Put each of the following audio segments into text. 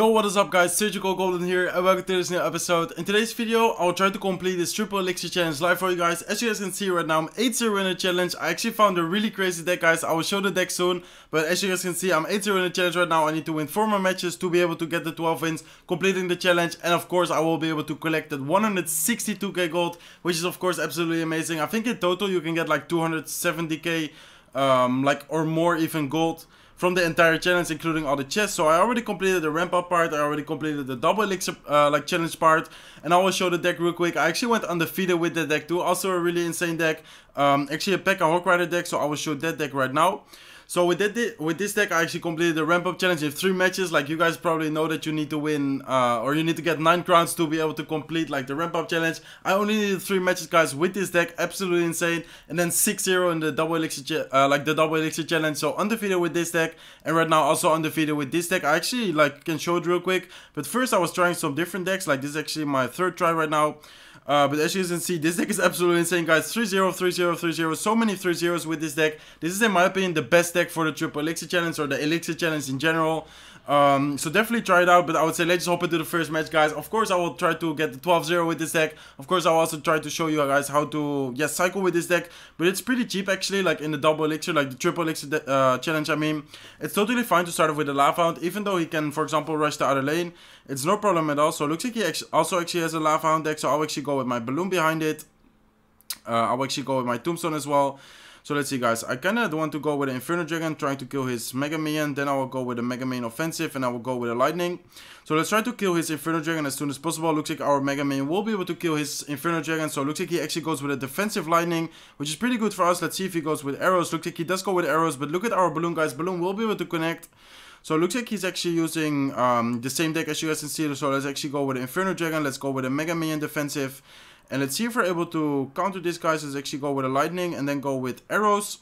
Yo, what is up guys, Surgical Golden here and welcome to this new episode. In today's video, I'll try to complete this Triple Elixir Challenge live for you guys. As you guys can see right now, I'm 8-0 in the challenge. I actually found a really crazy deck guys, I will show the deck soon. But as you guys can see, I'm 8-0 in the challenge right now. I need to win 4 more matches to be able to get the 12 wins, completing the challenge. And of course, I will be able to collect that 162k gold, which is of course absolutely amazing. I think in total you can get like 270k um, like or more even gold from the entire challenge, including all the chests. So I already completed the ramp up part, I already completed the double elixir uh, like challenge part, and I will show the deck real quick. I actually went undefeated with the deck too, also a really insane deck. Um, actually a Pekka Hawk Rider deck, so I will show that deck right now. So with that, with this deck, I actually completed the ramp up challenge in three matches. Like you guys probably know that you need to win uh, or you need to get nine crowns to be able to complete like the ramp up challenge. I only needed three matches, guys, with this deck, absolutely insane. And then 6-0 in the double elixir, uh, like the double elixir challenge. So undefeated with this deck, and right now also undefeated with this deck. I actually like can show it real quick, but first I was trying some different decks. Like this is actually my third try right now. Uh, but as you can see, this deck is absolutely insane, guys. 3-0, 3-0, 3-0. So many 3-0s with this deck. This is, in my opinion, the best deck for the Triple Elixir Challenge or the Elixir Challenge in general. Um, so definitely try it out, but I would say let's hop into the first match, guys. Of course, I will try to get the 12-0 with this deck. Of course, I'll also try to show you guys how to, yeah, cycle with this deck. But it's pretty cheap, actually, like in the double elixir, like the triple elixir uh, challenge, I mean. It's totally fine to start off with a lava hound, even though he can, for example, rush the other lane. It's no problem at all. So looks like he also actually has a lava hound deck, so I'll actually go with my balloon behind it. Uh, I'll actually go with my tombstone as well. So let's see guys, I kind of want to go with an Inferno Dragon, trying to kill his Mega Man, then I will go with a Mega Man offensive, and I will go with a Lightning. So let's try to kill his Inferno Dragon as soon as possible, looks like our Mega Man will be able to kill his Inferno Dragon, so looks like he actually goes with a defensive Lightning, which is pretty good for us, let's see if he goes with arrows, looks like he does go with arrows, but look at our Balloon guys, Balloon will be able to connect. So it looks like he's actually using um, the same deck as you guys can see. So let's actually go with Inferno Dragon. Let's go with a Mega Man defensive. And let's see if we're able to counter these guys. Let's actually go with a lightning and then go with arrows.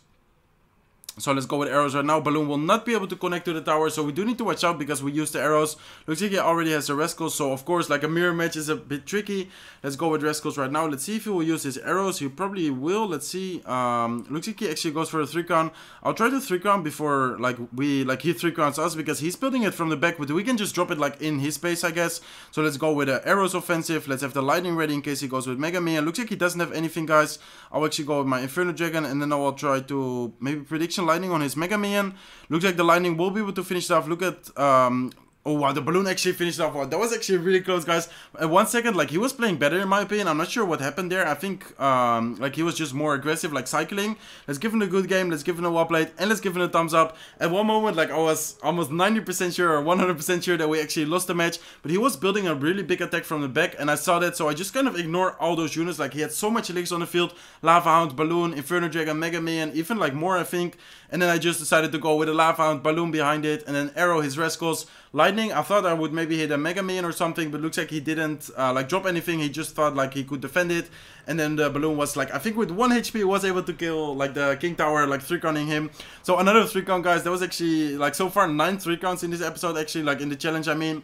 So let's go with arrows right now. Balloon will not be able to connect to the tower, so we do need to watch out because we use the arrows. Looks like he already has a Rescos, so of course, like a mirror match is a bit tricky. Let's go with Rescos right now. Let's see if he will use his arrows. He probably will. Let's see. Um, looks like he actually goes for a three crown. I'll try the three crown before like we like he three counts us because he's building it from the back, but we can just drop it like in his space, I guess. So let's go with the arrows offensive. Let's have the lightning ready in case he goes with Mega Man. Looks like he doesn't have anything, guys. I'll actually go with my Inferno Dragon, and then I will try to maybe prediction lighting on his Mega Man. Looks like the lighting will be able to finish it off. Look at um, Oh wow, the balloon actually finished off. that was actually really close, guys. At uh, one second, like he was playing better in my opinion. I'm not sure what happened there. I think um, like he was just more aggressive, like cycling. Let's give him a good game. Let's give him a well played, and let's give him a thumbs up. At one moment, like I was almost 90% sure or 100% sure that we actually lost the match, but he was building a really big attack from the back, and I saw that. So I just kind of ignore all those units. Like he had so much legs on the field: Lava Hound, Balloon, Inferno Dragon, Mega Man, even like more, I think. And then I just decided to go with a Lava Hound, Balloon behind it, and then arrow his Rascals. Lightning, I thought I would maybe hit a Mega Man or something, but looks like he didn't uh, like drop anything. He just thought like he could defend it. And then the balloon was like, I think with one HP was able to kill like the King Tower, like three conning him. So another three con guys. That was actually like so far nine three cons in this episode, actually like in the challenge. I mean.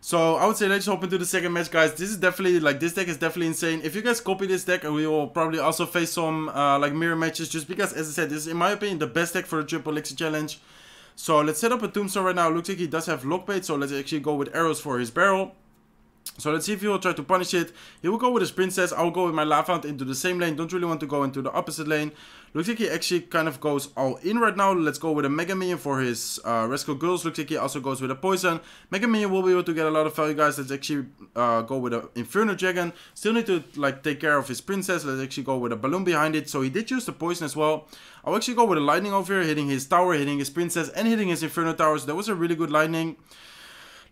So I would say let's hop into the second match, guys. This is definitely like this deck is definitely insane. If you guys copy this deck, we will probably also face some uh, like mirror matches, just because, as I said, this is in my opinion the best deck for the Triple Elixir Challenge. So let's set up a tombstone right now. Looks like he does have lockbait, so let's actually go with arrows for his barrel. So let's see if he will try to punish it. He will go with his princess. I'll go with my Lavant into the same lane. Don't really want to go into the opposite lane. Looks like he actually kind of goes all in right now. Let's go with a Mega Minion for his uh, Rescue Girls. Looks like he also goes with a Poison. Mega Minion will be able to get a lot of value, guys. Let's actually uh, go with an Inferno Dragon. Still need to like take care of his princess. Let's actually go with a Balloon behind it. So he did use the Poison as well. I'll actually go with a Lightning over here, hitting his tower, hitting his princess, and hitting his Inferno towers. That was a really good Lightning.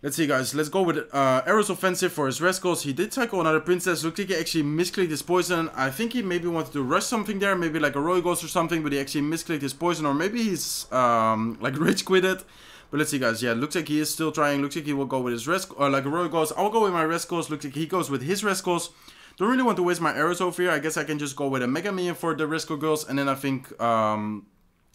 Let's see, guys. Let's go with uh, Arrow's offensive for his rest goals. He did tackle another princess. Looks like he actually misclicked his poison. I think he maybe wanted to rush something there, maybe like a Roy Ghost or something, but he actually misclicked his poison, or maybe he's um, like rich quit it. But let's see, guys. Yeah, looks like he is still trying. Looks like he will go with his rest, or uh, like a Roy Ghost. I'll go with my rest goals. Looks like he goes with his rest goals. Don't really want to waste my arrows over here. I guess I can just go with a Mega Million for the rescue girls, and then I think um,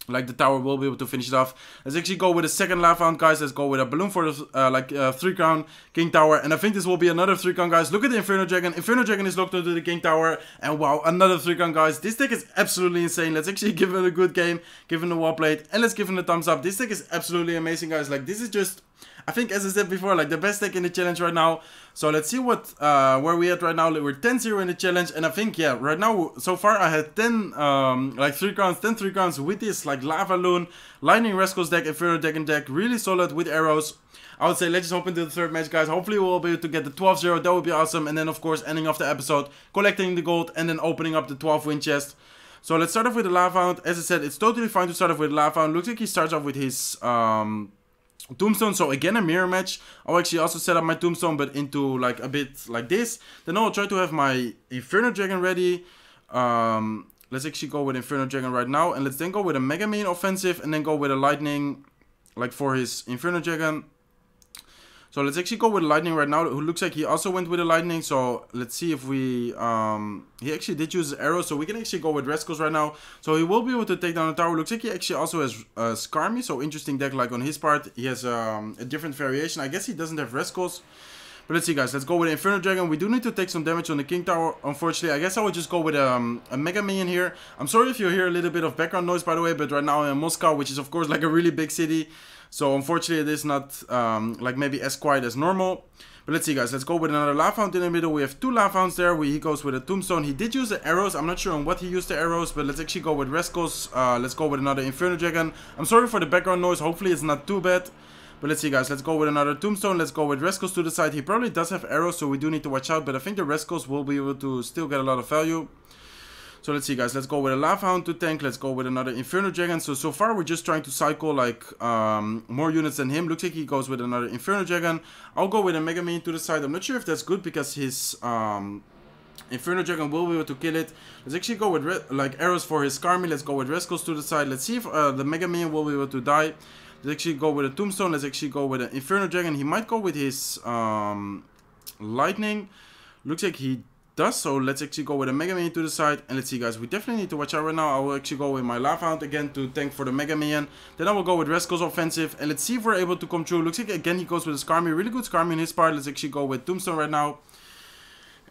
like the tower will be able to finish it off. Let's actually go with a second life round, guys. Let's go with a balloon for uh, like uh, three crown king tower. And I think this will be another three crown, guys. Look at the Inferno Dragon. Inferno Dragon is locked onto the king tower. And wow, another three crown, guys. This deck is absolutely insane. Let's actually give it a good game, give him the war plate, and let's give him a thumbs up. This deck is absolutely amazing, guys. Like this is just I think, as I said before, like the best deck in the challenge right now. So let's see what uh, where we at right now. We're 10-0 in the challenge, and I think yeah, right now so far I had 10 um, like three crowns, 10 three crowns with this like lava loon, lightning rascals deck, infernal deck and deck, really solid with arrows. I would say let's just hop into the third match, guys. Hopefully we'll be able to get the 12-0. That would be awesome. And then of course ending off the episode, collecting the gold, and then opening up the 12 win chest. So let's start off with the Lavahound. As I said, it's totally fine to start off with lava Lavahound. Looks like he starts off with his um tombstone so again a mirror match i'll oh, actually also set up my tombstone but into like a bit like this then i'll try to have my inferno dragon ready um let's actually go with inferno dragon right now and let's then go with a mega mean offensive and then go with a lightning like for his inferno dragon so let's actually go with Lightning right now. Who looks like he also went with the Lightning. So let's see if we... Um, he actually did use Arrow. So we can actually go with rescues right now. So he will be able to take down the tower. Looks like he actually also has uh, Skarmy. So interesting deck like on his part. He has um, a different variation. I guess he doesn't have rescues. But let's see, guys. Let's go with Inferno Dragon. We do need to take some damage on the King Tower, unfortunately. I guess I would just go with um, a Mega Minion here. I'm sorry if you hear a little bit of background noise, by the way, but right now I'm in Moscow, which is, of course, like a really big city. So, unfortunately, it is not, um, like, maybe as quiet as normal. But let's see, guys. Let's go with another Lafound in the middle. We have two Lafounds there. We, he goes with a Tombstone. He did use the arrows. I'm not sure on what he used the arrows, but let's actually go with Rescos. Uh, let's go with another Inferno Dragon. I'm sorry for the background noise. Hopefully, it's not too bad. But let's see, guys. Let's go with another Tombstone. Let's go with Rescos to the side. He probably does have arrows, so we do need to watch out. But I think the Rescos will be able to still get a lot of value. So let's see, guys. Let's go with a Lava Hound to tank. Let's go with another Inferno Dragon. So, so far, we're just trying to cycle, like, um, more units than him. Looks like he goes with another Inferno Dragon. I'll go with a Mega Man to the side. I'm not sure if that's good because his... Um, Inferno Dragon will be able to kill it. Let's actually go with like arrows for his Carmi. Let's go with Rescos to the side. Let's see if uh, the Mega Man will be able to die. Let's actually go with a Tombstone. Let's actually go with an Inferno Dragon. He might go with his um, Lightning. Looks like he does so. Let's actually go with a Mega minion to the side. And let's see, guys. We definitely need to watch out right now. I will actually go with my Lava Hound again to tank for the Mega minion. Then I will go with Resco's offensive. And let's see if we're able to come through. Looks like, again, he goes with a Skarmy. Really good Skarmy in his part. Let's actually go with Tombstone right now.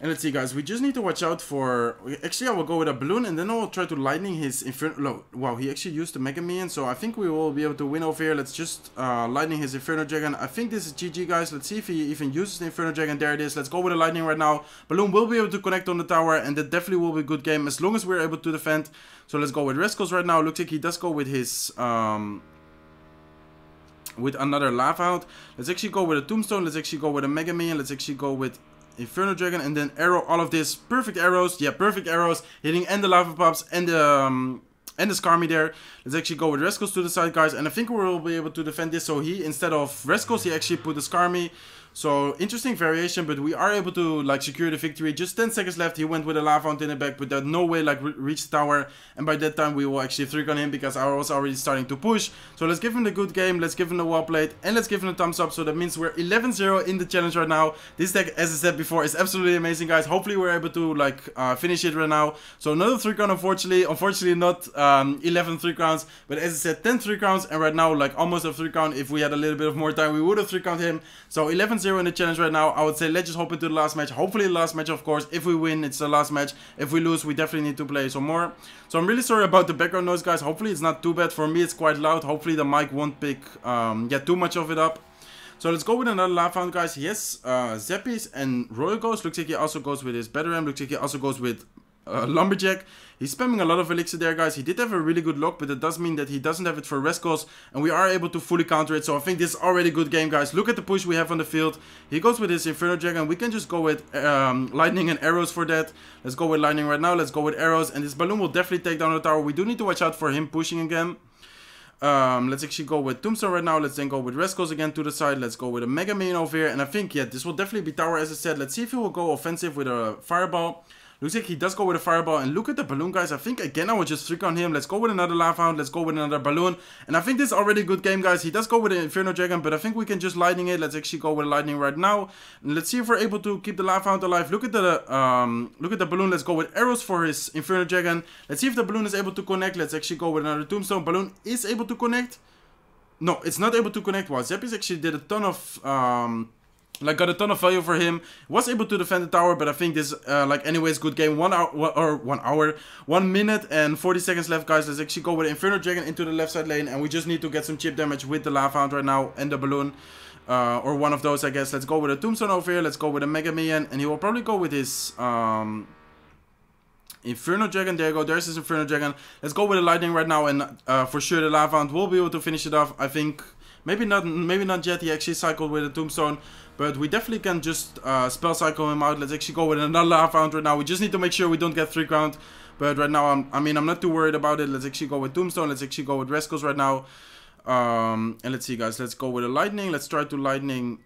And let's see, guys. We just need to watch out for... Actually, I will go with a balloon, and then I will try to lightning his Inferno... No, wow, he actually used the Mega Man, so I think we will be able to win over here. Let's just uh, lightning his Inferno Dragon. I think this is GG, guys. Let's see if he even uses the Inferno Dragon. There it is. Let's go with the lightning right now. Balloon will be able to connect on the tower, and that definitely will be a good game as long as we're able to defend. So let's go with Rescos right now. Looks like he does go with his... Um, with another laugh out. Let's actually go with a tombstone. Let's actually go with a Mega Man. Let's actually go with Inferno Dragon, and then arrow all of this. Perfect arrows. Yeah, perfect arrows. Hitting and the Lava Pops and the... Um, and the Skarmy there. Let's actually go with Rescos to the side, guys. And I think we'll be able to defend this. So he, instead of Rescos, he actually put the Skarmy. So interesting variation, but we are able to like secure the victory. Just 10 seconds left. He went with a lava fountain in the back, but that no way like re reached tower. And by that time we will actually three on him because I was already starting to push. So let's give him the good game. Let's give him the well played and let's give him a thumbs up. So that means we're 11-0 in the challenge right now. This deck, as I said before, is absolutely amazing, guys. Hopefully we're able to like uh, finish it right now. So another three count. unfortunately, unfortunately not um, 11 three crowns, but as I said, 10 three crowns. And right now like almost a three crown. If we had a little bit of more time, we would have three crowned him. So 11-0 0 in the challenge right now. I would say let's just hop into the last match. Hopefully the last match, of course. If we win, it's the last match. If we lose, we definitely need to play some more. So I'm really sorry about the background noise, guys. Hopefully it's not too bad. For me, it's quite loud. Hopefully the mic won't pick um, get too much of it up. So let's go with another laugh out, guys. Yes, uh, Zeppis and Royal goes. Looks like he also goes with his Better Looks like he also goes with uh, Lumberjack. He's spamming a lot of Elixir there, guys. He did have a really good lock, but that does mean that he doesn't have it for Rescos, and we are able to fully counter it. So I think this is already a good game, guys. Look at the push we have on the field. He goes with his Inferno Dragon. We can just go with um, Lightning and Arrows for that. Let's go with Lightning right now. Let's go with Arrows, and this Balloon will definitely take down the tower. We do need to watch out for him pushing again. Um, let's actually go with Tombstone right now. Let's then go with Rescos again to the side. Let's go with a Mega Man over here. And I think, yeah, this will definitely be tower, as I said. Let's see if he will go offensive with a Fireball. Looks like he does go with a fireball. And look at the balloon, guys. I think, again, I would just trick on him. Let's go with another lava hound. Let's go with another balloon. And I think this is already a good game, guys. He does go with an Inferno Dragon, but I think we can just lightning it. Let's actually go with lightning right now. And let's see if we're able to keep the lava hound alive. Look at the um, look at the balloon. Let's go with arrows for his Inferno Dragon. Let's see if the balloon is able to connect. Let's actually go with another tombstone. Balloon is able to connect. No, it's not able to connect. Well, Zeppis actually did a ton of... Um, like got a ton of value for him. Was able to defend the tower, but I think this uh, like anyways good game. One hour or one hour, one minute and 40 seconds left, guys. Let's actually go with Inferno Dragon into the left side lane, and we just need to get some chip damage with the Lava Hound right now and the balloon. Uh, or one of those, I guess. Let's go with a Tombstone over here. Let's go with a Mega Million. And he will probably go with his um, Inferno Dragon, there you go, there's his Inferno Dragon. Let's go with the Lightning right now, and uh, for sure the Lava Hound will be able to finish it off. I think, maybe not Maybe not yet, he actually cycled with the Tombstone. But we definitely can just uh, spell cycle him out. Let's actually go with another half round right now. We just need to make sure we don't get three ground. But right now, I'm, I mean, I'm not too worried about it. Let's actually go with Tombstone. Let's actually go with Rescos right now. Um, and let's see, guys. Let's go with a Lightning. Let's try to Lightning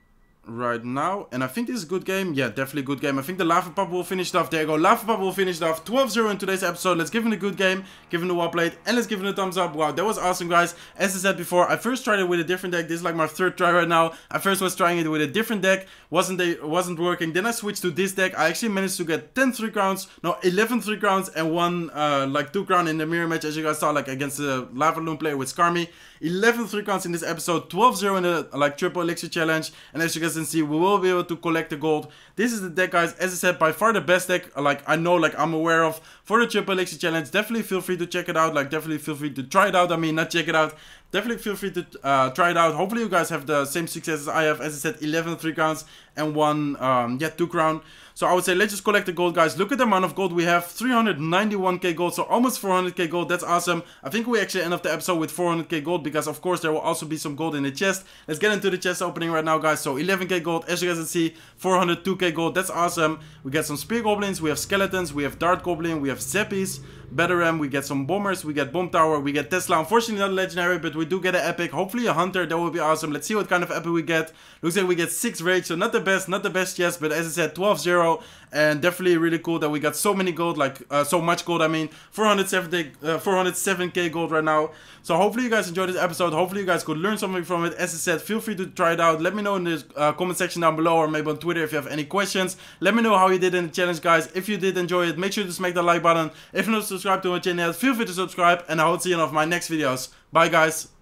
right now. And I think this is a good game. Yeah, definitely a good game. I think the Lava Pup will finish it off. There you go. Lava Pup will finish it off 12-0 in today's episode. Let's give him a good game. Give him the well played. And let's give him a thumbs up. Wow, that was awesome, guys. As I said before, I first tried it with a different deck. This is like my third try right now. I first was trying it with a different deck. Wasn't they wasn't working. Then I switched to this deck. I actually managed to get 10 three crowns. No, 11 three crowns and one, uh, like, two crown in the mirror match. As you guys saw, like, against the Lava Loom player with Skarmy. 11 three crowns in this episode. 12-0 in the, like, triple elixir challenge. And as you guys consistency. We will be able to collect the gold. This is the deck, guys. As I said, by far the best deck, like, I know, like, I'm aware of for the Triple Elixir Challenge. Definitely feel free to check it out. Like, definitely feel free to try it out. I mean, not check it out definitely feel free to uh, try it out. Hopefully you guys have the same success as I have. As I said, 11 3 crowns and one, um, yeah, 2 crown. So I would say let's just collect the gold, guys. Look at the amount of gold we have. 391k gold, so almost 400k gold. That's awesome. I think we actually end up the episode with 400k gold because, of course, there will also be some gold in the chest. Let's get into the chest opening right now, guys. So 11k gold, as you guys can see, 402k gold. That's awesome. We get some spear goblins, we have skeletons, we have dart goblin, we have zeppies, Betteram, we get some bombers, we get bomb tower, we get Tesla. Unfortunately, not legendary, but we we do get an epic. Hopefully a hunter, that would be awesome. Let's see what kind of epic we get. Looks like we get 6 rage, so not the best, not the best yes, but as I said, 12-0. And definitely really cool that we got so many gold, like uh, so much gold, I mean. 470, uh, 407k gold right now. So hopefully you guys enjoyed this episode. Hopefully you guys could learn something from it. As I said, feel free to try it out. Let me know in the uh, comment section down below or maybe on Twitter if you have any questions. Let me know how you did in the challenge, guys. If you did enjoy it, make sure to smack that like button. If not subscribe to my channel, feel free to subscribe. And I will see you in one of my next videos. Bye, guys.